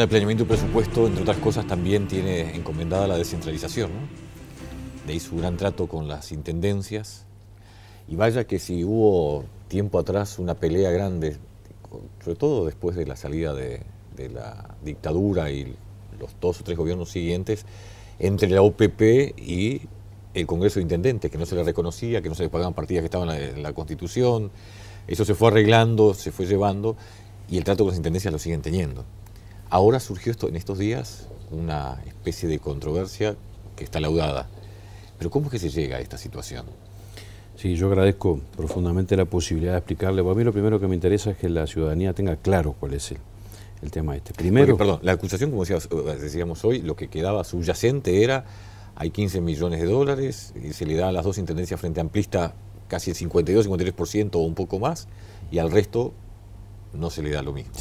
de Planeamiento y Presupuesto, entre otras cosas, también tiene encomendada la descentralización, De ahí su gran trato con las intendencias. Y vaya que si hubo tiempo atrás una pelea grande, sobre todo después de la salida de, la dictadura y los dos o tres gobiernos siguientes, entre la OPP y el Congreso de Intendentes, que no se le reconocía, que no se le pagaban partidas que estaban en la Constitución. Eso se fue arreglando, se fue llevando, y el trato con las intendencias lo siguen teniendo. Ahora surgió esto, en estos días una especie de controversia que está laudada. Pero ¿cómo es que se llega a esta situación? Sí, yo agradezco profundamente la posibilidad de explicarle. A mí lo primero que me interesa es que la ciudadanía tenga claro cuál es el, tema este. Primero, perdón, la acusación, como eh, decíamos, hoy, lo que quedaba subyacente era hay 15 millones de dólares, y se le da a las dos intendencias frente amplista casi el 52-53% o un poco más, y al resto no se le da lo mismo.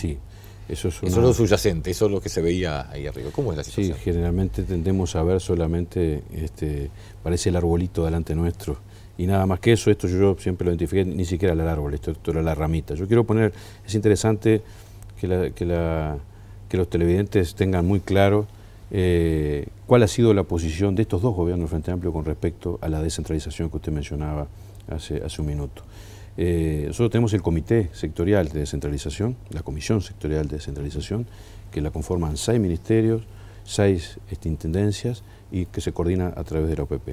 Eso es, lo subyacente, eso es lo que se veía ahí arriba. ¿Cómo es la situación? Sí, generalmente tendemos a ver solamente, este, parece el arbolito delante nuestro. Y nada más que eso, esto yo siempre lo identifiqué, ni siquiera era el árbol, esto, era la ramita. Yo quiero poner, es interesante que, los televidentes tengan muy claro eh, cuál ha sido la posición de estos dos gobiernos del Frente Amplio con respecto a la descentralización que usted mencionaba hace, hace un minuto. Eh, nosotros tenemos el Comité Sectorial de Descentralización, la Comisión Sectorial de Descentralización, que la conforman seis ministerios, seis este, intendencias y que se coordina a través de la OPP.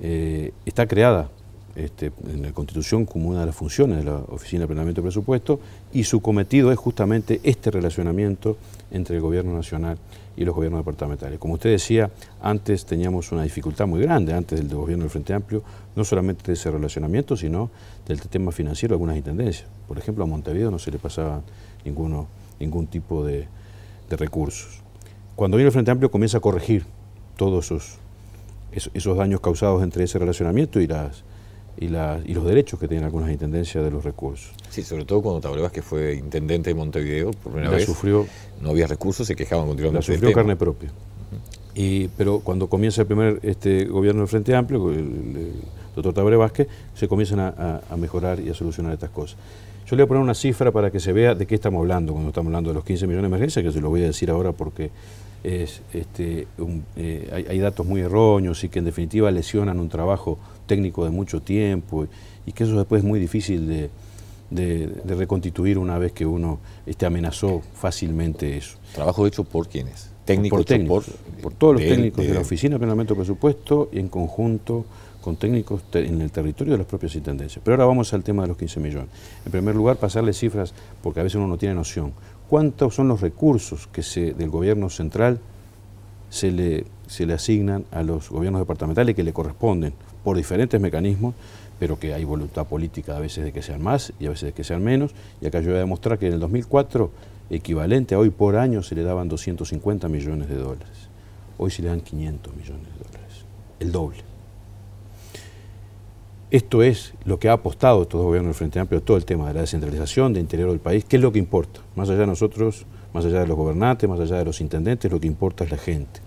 Eh, está creada este, en la Constitución como una de las funciones de la Oficina de Planeamiento y Presupuesto y su cometido es justamente este relacionamiento entre el Gobierno Nacional y los gobiernos departamentales. Como usted decía, antes teníamos una dificultad muy grande, antes del gobierno del Frente Amplio, no solamente de ese relacionamiento, sino del tema financiero de algunas intendencias. Por ejemplo, a Montevideo no se le pasaba ninguno, ningún tipo de, recursos. Cuando viene el Frente Amplio comienza a corregir todos esos daños causados entre ese relacionamiento y las, y, los derechos que tienen algunas intendencias de los recursos. Sí, sobre todo cuando Tabaré Vázquez fue intendente de Montevideo por primera vez. no había recursos, se quejaban continuamente. La sufrió carne propia. y, pero cuando comienza el primer este, gobierno del Frente Amplio, el, doctor Tabre Vázquez, se comienzan a, mejorar y a solucionar estas cosas. Yo le voy a poner una cifra para que se vea de qué estamos hablando cuando estamos hablando de los 15 millones de emergencia, que se lo voy a decir ahora porque este, eh, hay, hay, datos muy erróneos y que en definitiva lesionan un trabajo técnico de mucho tiempo y, que eso después es muy difícil de, de, reconstituir una vez que uno este, amenazó fácilmente eso. ¿Trabajo hecho por quiénes? ¿Técnicos? Por, técnicos, por, todos los técnicos de, la Oficina de Planeamiento Presupuesto y en conjunto con técnicos en el territorio de las propias intendencias. Pero ahora vamos al tema de los 15 millones. En primer lugar, pasarle cifras, porque a veces uno no tiene noción. ¿Cuántos son los recursos que se, del gobierno central se le se le asignan a los gobiernos departamentales que le corresponden por diferentes mecanismos, pero que hay voluntad política a veces de que sean más y a veces de que sean menos. Y acá yo voy a demostrar que en el 2004, equivalente a hoy por año, se le daban 250 millones de dólares. Hoy se le dan 500 millones de dólares, el doble. Esto es lo que ha apostado estos gobiernos del Frente Amplio, todo el tema de la descentralización, de interior del país, ¿Qué es lo que importa. Más allá de nosotros, más allá de los gobernantes, más allá de los intendentes, lo que importa es la gente.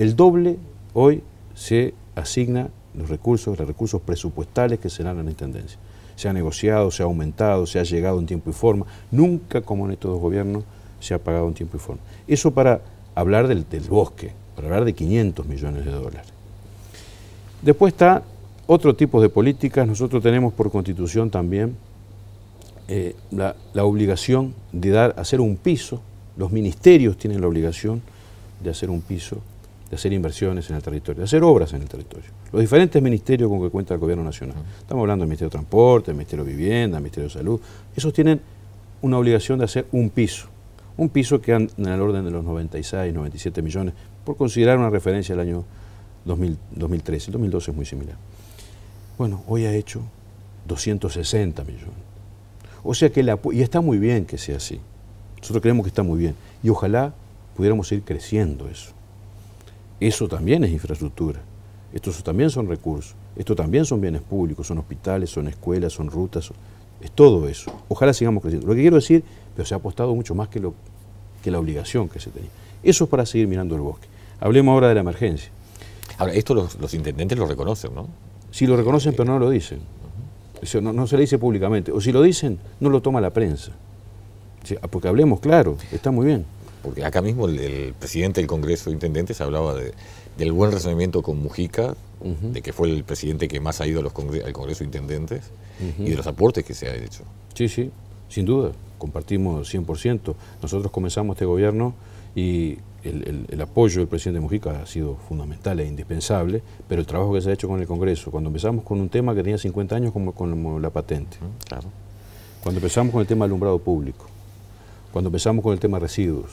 El doble hoy se asigna los recursos, los recursos presupuestales que se dan a la Intendencia. Se ha negociado, se ha aumentado, se ha llegado en tiempo y forma. Nunca como en estos dos gobiernos se ha pagado en tiempo y forma. Eso para hablar del, bosque, para hablar de 500 millones de dólares. Después está otro tipo de políticas. Nosotros tenemos por constitución también eh, la, obligación de dar, hacer un piso. Los ministerios tienen la obligación de hacer un piso de hacer inversiones en el territorio, de hacer obras en el territorio. Los diferentes ministerios con que cuenta el gobierno nacional. Estamos hablando del Ministerio de Transporte, del Ministerio de Vivienda, del Ministerio de Salud. Esos tienen una obligación de hacer un piso. Un piso que anda en el orden de los 96, 97 millones, por considerar una referencia del año 2013. El 2012 es muy similar. Bueno, hoy ha hecho 260 millones. O sea que la, y está muy bien que sea así. Nosotros creemos que está muy bien. Y ojalá pudiéramos ir creciendo eso. Eso también es infraestructura. Estos también son recursos. Estos también son bienes públicos, son hospitales, son escuelas, son rutas. es todo eso. Ojalá sigamos creciendo. Lo que quiero decir, pero se ha apostado mucho más que, lo, que la obligación que se tenía. Eso es para seguir mirando el bosque. Hablemos ahora de la emergencia. Ahora, esto los, intendentes lo reconocen, ¿no? Sí, lo reconocen, eh, pero no lo dicen. no, se le dice públicamente. O si lo dicen, no lo toma la prensa. Ah, porque hablemos claro, está muy bien porque acá mismo el, presidente del Congreso de Intendentes hablaba del buen razonamiento con Mujica, de que fue el presidente que más ha ido los al Congreso de Intendentes y de los aportes que se ha hecho. Sí, sí, sin duda, compartimos 100%. Nosotros comenzamos este gobierno y el, apoyo del presidente Mujica ha sido fundamental e indispensable, pero el trabajo que se ha hecho con el Congreso, cuando empezamos con un tema que tenía 50 años como, la patente, cuando empezamos con el tema alumbrado público, cuando empezamos con el tema residuos,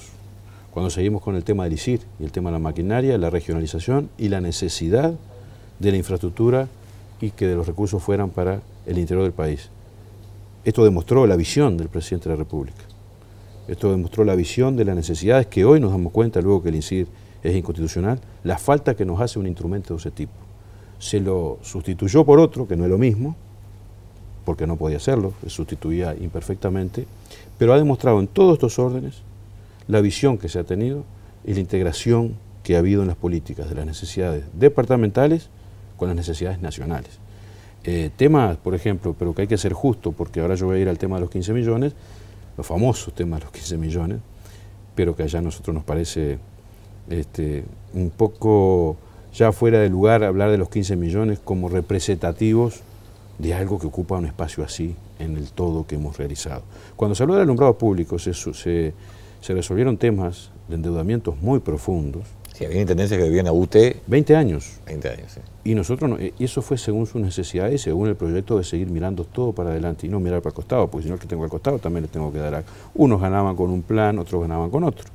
cuando seguimos con el tema del ISIR y el tema de la maquinaria, la regionalización y la necesidad de la infraestructura y que de los recursos fueran para el interior del país. Esto demostró la visión del presidente de la República. Esto demostró la visión de las necesidades que hoy nos damos cuenta, luego que el ICIR es inconstitucional, la falta que nos hace un instrumento de ese tipo. Se lo sustituyó por otro, que no es lo mismo, porque no podía hacerlo, se sustituía imperfectamente, pero ha demostrado en todos estos órdenes la visión que se ha tenido y la integración que ha habido en las políticas de las necesidades departamentales con las necesidades nacionales. Eh, temas, por ejemplo, pero que hay que ser justo, porque ahora yo voy a ir al tema de los 15 millones, los famosos temas de los 15 millones, pero que allá a nosotros nos parece este, un poco ya fuera de lugar hablar de los 15 millones como representativos de algo que ocupa un espacio así en el todo que hemos realizado. Cuando se habló del alumbrado público, se, se se resolvieron temas de endeudamientos muy profundos. Sí, había intendencias que debían a usted. 20 años. 20 años, sí. Y nosotros, eh, y eso fue según sus necesidades según el proyecto de seguir mirando todo para adelante y no mirar para el costado, porque si no el que tengo al costado también le tengo que dar a... Unos ganaban con un plan, otros ganaban con otro.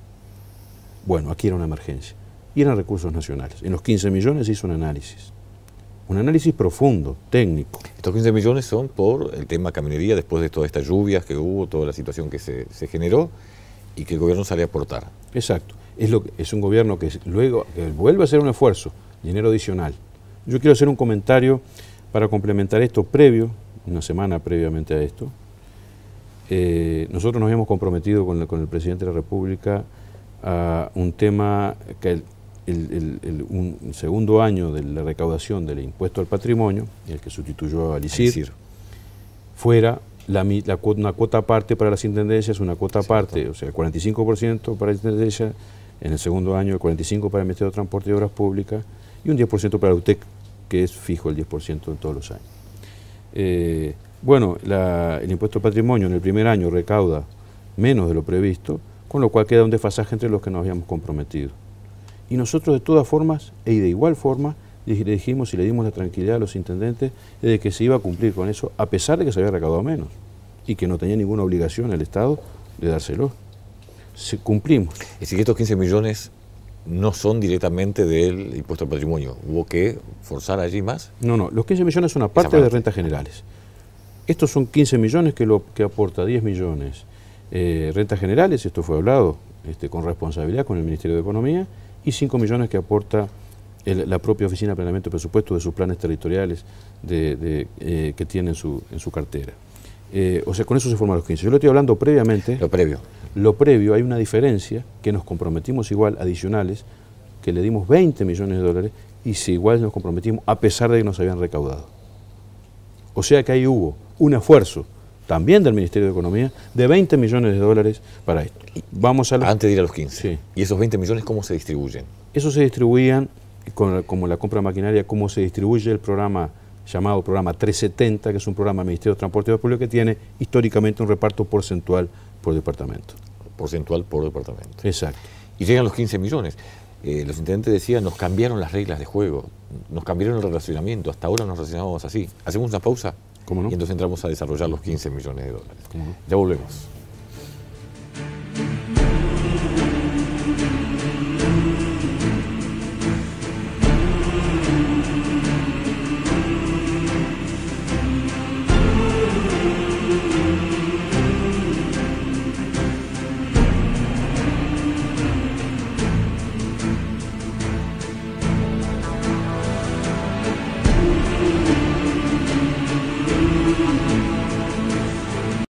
Bueno, aquí era una emergencia. Y eran recursos nacionales. En los 15 millones hizo un análisis. Un análisis profundo, técnico. Estos 15 millones son por el tema caminería después de todas estas lluvias que hubo, toda la situación que se generó y que el gobierno sale a aportar. Exacto. Es, lo es un gobierno que luego vuelve a hacer un esfuerzo, dinero adicional. Yo quiero hacer un comentario para complementar esto previo, una semana previamente a esto. Eh, nosotros nos hemos comprometido con, el presidente de la República a un tema que el, un segundo año de la recaudación del impuesto al patrimonio, el que sustituyó al ICIR, fuera una cuota aparte para las intendencias, una cuota aparte, o sea, el 45% para las intendencias, en el segundo año el 45% para el Ministerio de Transporte y Obras Públicas y un 10% para la UTEC, que es fijo el 10% en todos los años. Eh, bueno, el impuesto al patrimonio en el primer año recauda menos de lo previsto, con lo cual queda un desfasaje entre los que nos habíamos comprometido. Y nosotros de todas formas, e de igual forma, le dijimos y le dimos la tranquilidad a los intendentes de que se iba a cumplir con eso, a pesar de que se había recaudado menos y que no tenía ninguna obligación el Estado de dárselo. Se cumplimos. Es decir, que estos 15 millones no son directamente del impuesto al patrimonio. ¿Hubo que forzar allí más? No, no. Los 15 millones son aparte de rentas generales. Estos son 15 millones que, lo, que aporta 10 millones eh, rentas generales, esto fue hablado este, con responsabilidad con el Ministerio de Economía, y 5 millones que aporta la propia Oficina de Planeamiento y Presupuesto de sus planes territoriales de, eh, que tiene en su, en su cartera. Eh, o sea, con eso se forman los 15. Yo lo estoy hablando previamente. Lo previo. Lo previo, hay una diferencia que nos comprometimos igual, adicionales, que le dimos 20 millones de dólares y si igual nos comprometimos a pesar de que nos habían recaudado. O sea que ahí hubo un esfuerzo también del Ministerio de Economía, de 20 millones de dólares para esto. Vamos a Antes de ir a los 15. ¿Y esos 20 millones cómo se distribuyen? Eso se distribuían como la compra de maquinaria, cómo se distribuye el programa llamado programa 370, que es un programa del Ministerio de Transporte y Público que tiene históricamente un reparto porcentual por departamento. Porcentual por departamento. Exacto. Y llegan los 15 millones. Eh, los intendentes decían, nos cambiaron las reglas de juego, nos cambiaron el relacionamiento, hasta ahora nos relacionamos así. Hacemos una pausa ¿Cómo no? y entonces entramos a desarrollar los 15 millones de dólares. Ya volvemos.